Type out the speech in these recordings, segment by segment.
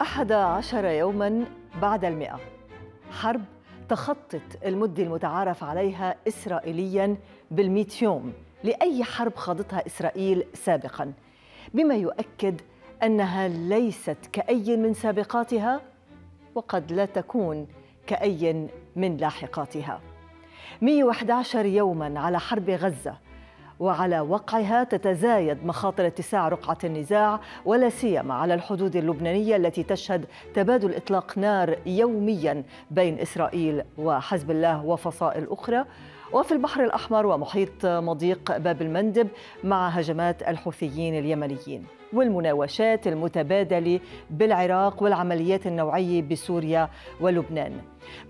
أحد عشر يوما بعد المئة حرب تخطت المدة المتعارف عليها إسرائيليا بالمئة يوم لأي حرب خاضتها إسرائيل سابقا بما يؤكد أنها ليست كأي من سابقاتها وقد لا تكون كأي من لاحقاتها 111 يوما على حرب غزة وعلى وقعها تتزايد مخاطر اتساع رقعة النزاع ولا سيما على الحدود اللبنانية التي تشهد تبادل إطلاق نار يوميا بين إسرائيل وحزب الله وفصائل أخرى وفي البحر الأحمر ومحيط مضيق باب المندب مع هجمات الحوثيين اليمنيين والمناوشات المتبادله بالعراق والعمليات النوعيه بسوريا ولبنان.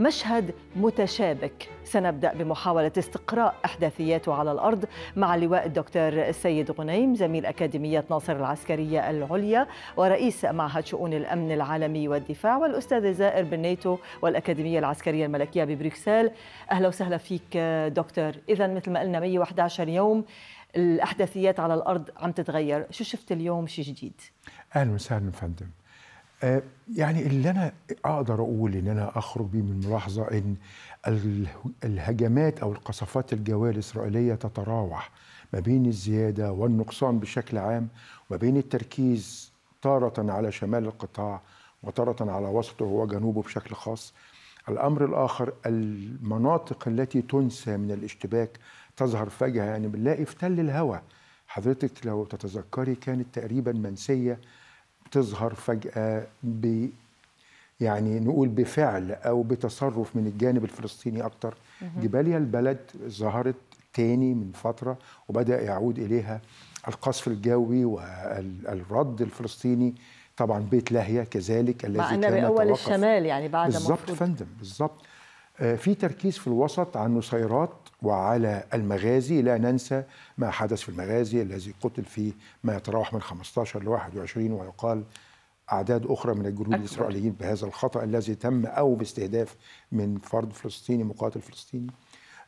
مشهد متشابك سنبدا بمحاوله استقراء احداثياته على الارض مع اللواء الدكتور السيد غنيم زميل اكاديميه ناصر العسكريه العليا ورئيس معهد شؤون الامن العالمي والدفاع والاستاذ الزائر نيتو والاكاديميه العسكريه الملكيه ببروكسل اهلا وسهلا فيك دكتور اذا مثل ما قلنا 111 يوم الاحداثيات على الارض عم تتغير شو شفت اليوم شيء جديد اهلا وسهلا فندم آه يعني اللي انا اقدر اقول ان انا اخرج بيه من ملاحظه ان الهجمات او القصفات الجويه الاسرائيليه تتراوح ما بين الزياده والنقصان بشكل عام وما بين التركيز تاره على شمال القطاع وتاره على وسطه وجنوبه بشكل خاص الأمر الآخر المناطق التي تنسى من الاشتباك تظهر فجأة يعني بنلاقي في تل الهوى حضرتك لو تتذكري كانت تقريبا منسية تظهر فجأة ب يعني نقول بفعل أو بتصرف من الجانب الفلسطيني أكتر جباليا البلد ظهرت تاني من فترة وبدأ يعود إليها القصف الجوي والرد الفلسطيني طبعا بيت لاهيا كذلك الذي مع كان اول الشمال يعني بعد بالظبط فندم بالظبط آه، في تركيز في الوسط على النصيرات وعلى المغازي لا ننسى ما حدث في المغازي الذي قتل فيه ما يتراوح من 15 ل 21 ويقال أعداد أخرى من الجنود الإسرائيليين بهذا الخطأ الذي تم أو باستهداف من فرد فلسطيني مقاتل فلسطيني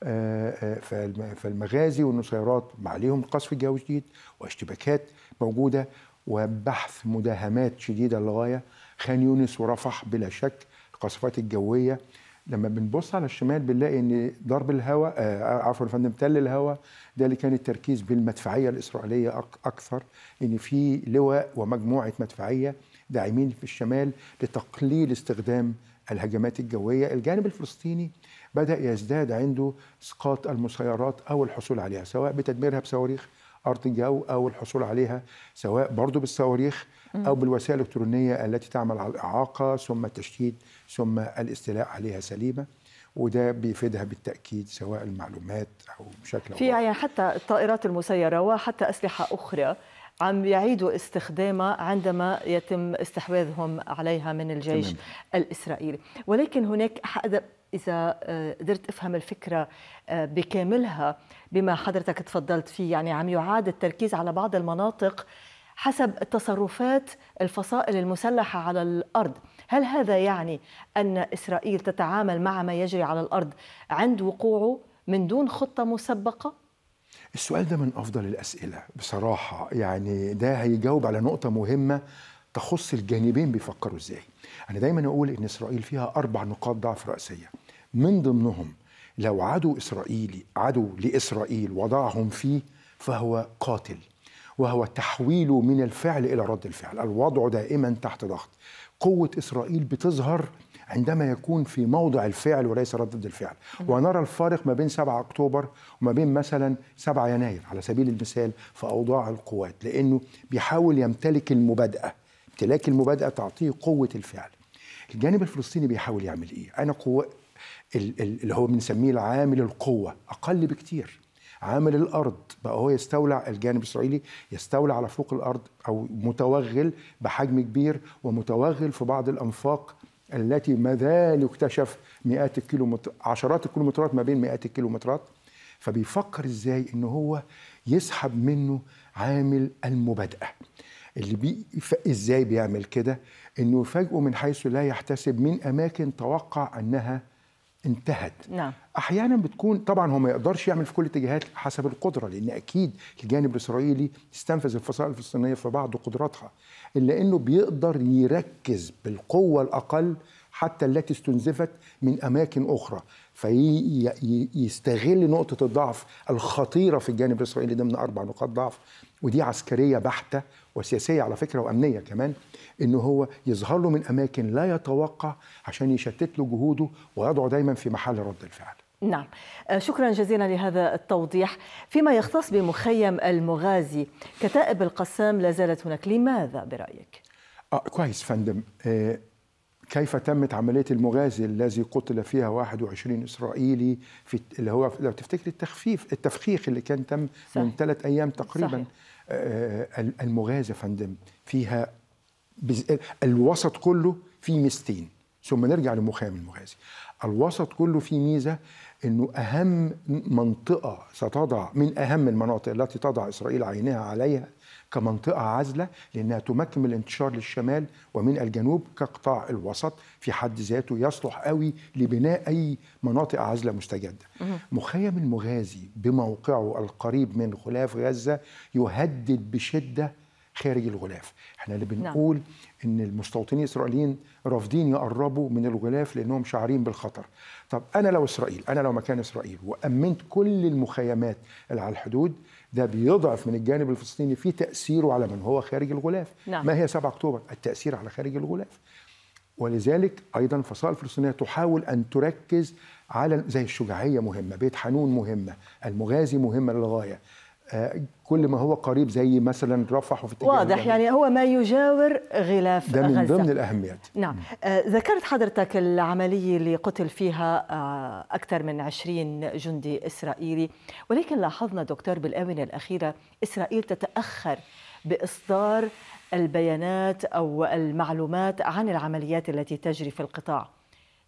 آه، آه، فالمغازي والنصيرات عليهم قصف جوي جديد واشتباكات موجودة وبحث مداهمات شديدة للغاية خان يونس ورفح بلا شك القصفات الجوية لما بنبص على الشمال بنلاقي ان ضرب الهواء آه، آه، عفوا يا فندم تل الهواء ده اللي كان التركيز بالمدفعيه الاسرائيليه اكثر ان في لواء ومجموعه مدفعيه داعمين في الشمال لتقليل استخدام الهجمات الجويه، الجانب الفلسطيني بدا يزداد عنده اسقاط المسيرات او الحصول عليها سواء بتدميرها بصواريخ أرض الجو أو الحصول عليها سواء برضه بالصواريخ أو بالوسائل الإلكترونية التي تعمل على الإعاقة ثم التشتيت ثم الاستيلاء عليها سليمة وده بيفيدها بالتاكيد سواء المعلومات او بشكل في يعني حتى الطائرات المسيره وحتى اسلحه اخرى عم يعيدوا استخدامها عندما يتم استحواذهم عليها من الجيش تمام. الاسرائيلي ولكن هناك اذا آه، قدرت افهم الفكره آه، بكاملها بما حضرتك تفضلت فيه يعني عم يعاد التركيز على بعض المناطق حسب تصرفات الفصائل المسلحه على الارض هل هذا يعني ان اسرائيل تتعامل مع ما يجري على الارض عند وقوعه من دون خطه مسبقه السؤال ده من افضل الاسئله بصراحه يعني ده هيجاوب على نقطه مهمه تخص الجانبين بيفكروا ازاي انا دايما اقول ان اسرائيل فيها اربع نقاط ضعف رئيسيه من ضمنهم لو عدو اسرائيلي عدو لاسرائيل وضعهم فيه فهو قاتل وهو تحويله من الفعل الى رد الفعل الوضع دائما تحت ضغط قوه اسرائيل بتظهر عندما يكون في موضع الفعل وليس رد الفعل ونرى الفارق ما بين 7 أكتوبر وما بين مثلا 7 يناير على سبيل المثال في أوضاع القوات لأنه بيحاول يمتلك المبادئة امتلاك المبادئه تعطيه قوه الفعل الجانب الفلسطيني بيحاول يعمل ايه انا قوه اللي هو بنسميه العامل القوه اقل بكتير عامل الارض بقى هو يستولع الجانب الاسرائيلي يستولى على فوق الارض او متوغل بحجم كبير ومتوغل في بعض الانفاق التي ما زال يكتشف مئات الكيلومتر عشرات الكيلومترات ما بين مئات الكيلومترات فبيفكر ازاي ان هو يسحب منه عامل المبادئه اللي بي ازاي بيعمل كده انه يفاجئه من حيث لا يحتسب من اماكن توقع انها انتهت نعم. احيانا بتكون طبعا هو ما يقدرش يعمل في كل الاتجاهات حسب القدره لان اكيد الجانب الاسرائيلي استنفذ الفصائل الفلسطينيه في بعض قدراتها الا انه بيقدر يركز بالقوه الاقل حتى التي استنزفت من اماكن اخرى فيستغل نقطه الضعف الخطيره في الجانب الاسرائيلي ضمن اربع نقاط ضعف ودي عسكريه بحته وسياسيه على فكره وامنيه كمان ان هو يظهر له من اماكن لا يتوقع عشان يشتت له جهوده ويضعه دايما في محل رد الفعل نعم آه، شكرا جزيلا لهذا التوضيح فيما يختص بمخيم المغازي كتائب القسام لا زالت هناك لماذا برأيك؟ آه كويس فندم آه كيف تمت عملية المغازي الذي قتل فيها 21 إسرائيلي في اللي هو لو تفتكر التخفيف التفخيخ اللي كان تم صحيح. من ثلاث أيام تقريبا صحيح. آه، آه، المغازي فندم فيها الوسط كله فيه مستين ثم نرجع لمخيم المغازي الوسط كله فيه ميزه انه اهم منطقه ستضع من اهم المناطق التي تضع اسرائيل عينها عليها كمنطقه عازله لانها تمكن من الانتشار للشمال ومن الجنوب كقطاع الوسط في حد ذاته يصلح قوي لبناء اي مناطق عازله مستجده. مخيم المغازي بموقعه القريب من غلاف غزه يهدد بشده خارج الغلاف احنا اللي نعم. بنقول نعم. ان المستوطنين الاسرائيليين رافضين يقربوا من الغلاف لانهم شعرين بالخطر طب انا لو اسرائيل انا لو مكان اسرائيل وامنت كل المخيمات اللي على الحدود ده بيضعف من الجانب الفلسطيني في تاثيره على من هو خارج الغلاف نعم. ما هي 7 اكتوبر التاثير على خارج الغلاف ولذلك ايضا الفصائل الفلسطينيه تحاول ان تركز على زي الشجاعيه مهمه بيت حنون مهمه المغازي مهمه للغايه كل ما هو قريب زي مثلا رفح وفي واضح يعني هو ما يجاور غلاف ده من غزة. ضمن الأهميات نعم آه ذكرت حضرتك العملية اللي قتل فيها آه أكثر من 20 جندي إسرائيلي ولكن لاحظنا دكتور بالآونة الأخيرة إسرائيل تتأخر بإصدار البيانات أو المعلومات عن العمليات التي تجري في القطاع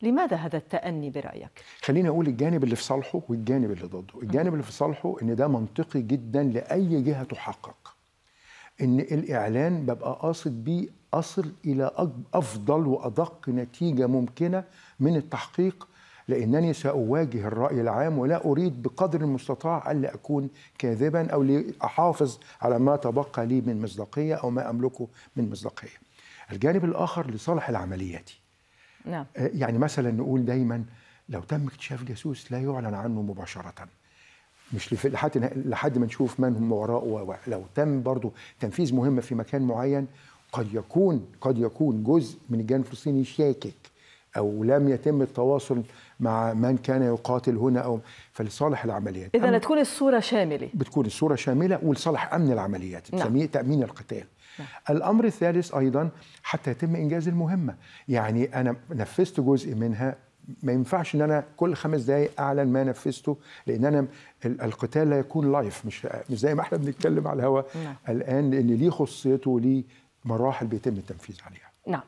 لماذا هذا التأني برأيك؟ خليني أقول الجانب اللي في صالحه والجانب اللي ضده الجانب اللي في صالحه إن ده منطقي جدا لأي جهة تحقق إن الإعلان ببقى قاصد بيه أصل إلى أفضل وأدق نتيجة ممكنة من التحقيق لأنني سأواجه الرأي العام ولا أريد بقدر المستطاع ألا أكون كاذبا أو لأحافظ على ما تبقى لي من مصداقية أو ما أملكه من مصداقية الجانب الآخر لصالح العملياتي نعم. آه، يعني مثلا نقول دايما لو تم اكتشاف جاسوس لا يعلن عنه مباشره مش لحد لحد ما نشوف من هم وراءه لو تم برضه تنفيذ مهمه في مكان معين قد يكون قد يكون جزء من الجانب الفلسطيني شاكك او لم يتم التواصل مع من كان يقاتل هنا او فلصالح العمليات اذا تكون الصوره شامله بتكون الصوره شامله ولصالح امن العمليات نعم. تامين القتال نعم. الامر الثالث ايضا حتى يتم انجاز المهمه يعني انا نفذت جزء منها ما ينفعش ان انا كل خمس دقائق اعلن ما نفذته لان انا القتال لا يكون لايف مش مش زي ما احنا بنتكلم على الهواء نعم. الان لان ليه خصيته وليه مراحل بيتم التنفيذ عليها نعم